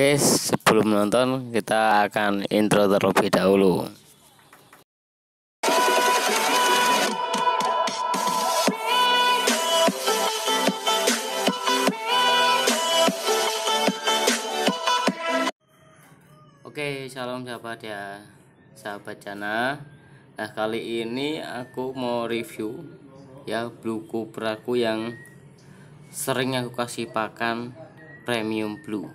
Oke, sebelum nonton kita akan intro terlebih dahulu. Oke, salam sahabat ya, sahabat Jana. Nah kali ini aku mau review ya blue kupraku yang sering aku kasih pakan premium blue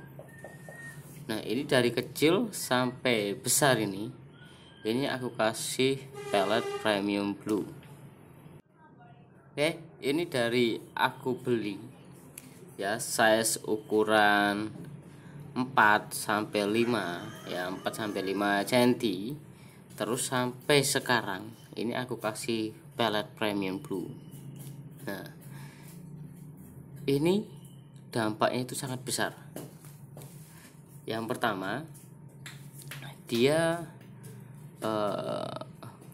nah ini dari kecil sampai besar ini ini aku kasih pelet premium blue oke ini dari aku beli ya size ukuran 4 sampai 5 ya 4 sampai 5 cm terus sampai sekarang ini aku kasih pelet premium blue nah ini dampaknya itu sangat besar yang pertama dia uh,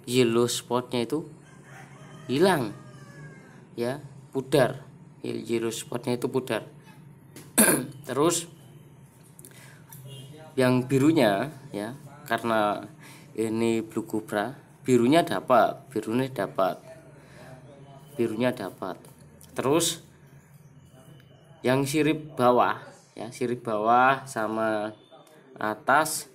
yellow spotnya itu hilang ya pudar yellow spotnya itu pudar terus yang birunya ya karena ini blue cobra birunya dapat birunya dapat birunya dapat terus yang sirip bawah ya sirip bawah sama atas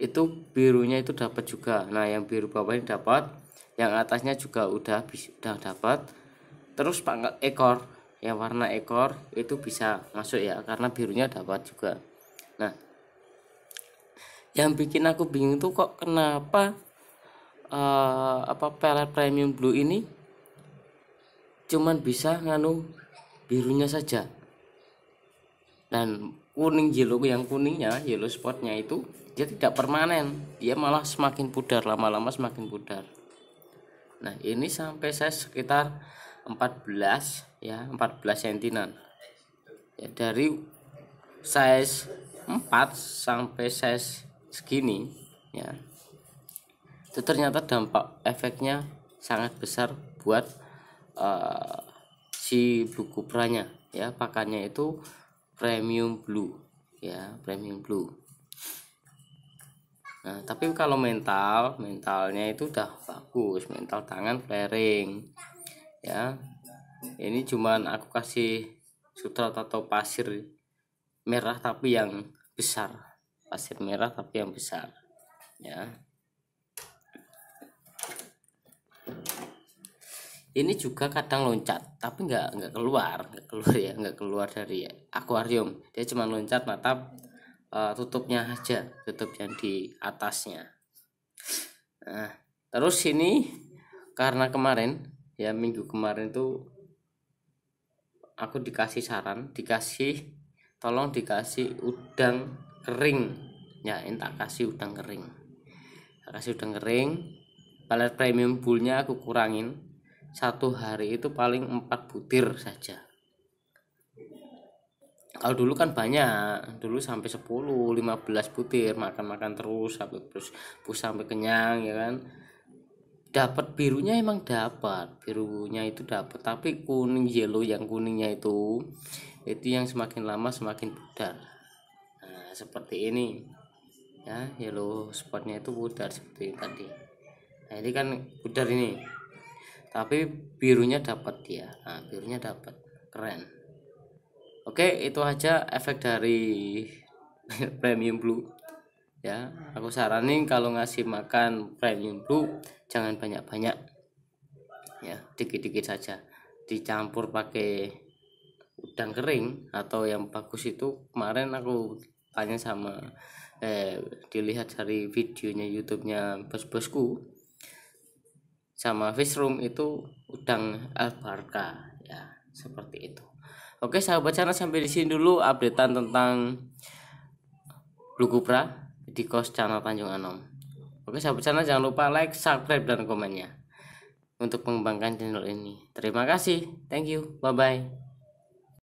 itu birunya itu dapat juga nah yang biru bawah ini dapat yang atasnya juga udah udah dapat terus pangkat ekor yang warna ekor itu bisa masuk ya karena birunya dapat juga nah yang bikin aku bingung tuh kok kenapa uh, apa pelet premium blue ini cuman bisa nganu birunya saja dan kuning yellow yang kuningnya yellow spotnya itu dia tidak permanen dia malah semakin pudar lama-lama semakin pudar nah ini sampai saya sekitar 14 ya 14 sentinan ya, dari size 4 sampai size segini ya itu ternyata dampak efeknya sangat besar buat uh, si blue kupranya ya pakannya itu premium blue ya premium blue nah tapi kalau mental mentalnya itu udah bagus mental tangan flaring ya ini cuman aku kasih sutra atau pasir merah tapi yang besar pasir merah tapi yang besar ya ini juga kadang loncat tapi nggak nggak keluar nggak keluar ya nggak keluar dari akuarium dia cuma loncat mata uh, eh, tutupnya aja tutup yang di atasnya nah terus ini karena kemarin ya minggu kemarin tuh aku dikasih saran dikasih tolong dikasih udang kering ya tak kasih udang kering kasih udang kering palet premium bullnya aku kurangin satu hari itu paling empat butir saja kalau dulu kan banyak dulu sampai 10 15 butir makan-makan terus sampai terus pus sampai kenyang ya kan dapat birunya emang dapat birunya itu dapat tapi kuning yellow yang kuningnya itu itu yang semakin lama semakin pudar nah, seperti ini ya yellow spotnya itu pudar seperti tadi nah ini kan pudar ini tapi birunya dapat ya, nah birunya dapat keren oke itu aja efek dari premium blue ya aku saranin kalau ngasih makan premium blue jangan banyak-banyak ya dikit-dikit saja dicampur pakai udang kering atau yang bagus itu kemarin aku tanya sama eh dilihat dari videonya YouTube-nya bos-bosku sama fish room itu udang albarka ya seperti itu oke sahabat channel sampai di sini dulu updatean tentang blue cobra di kos channel Tanjung Anom oke sahabat channel jangan lupa like subscribe dan komennya untuk mengembangkan channel ini terima kasih thank you bye bye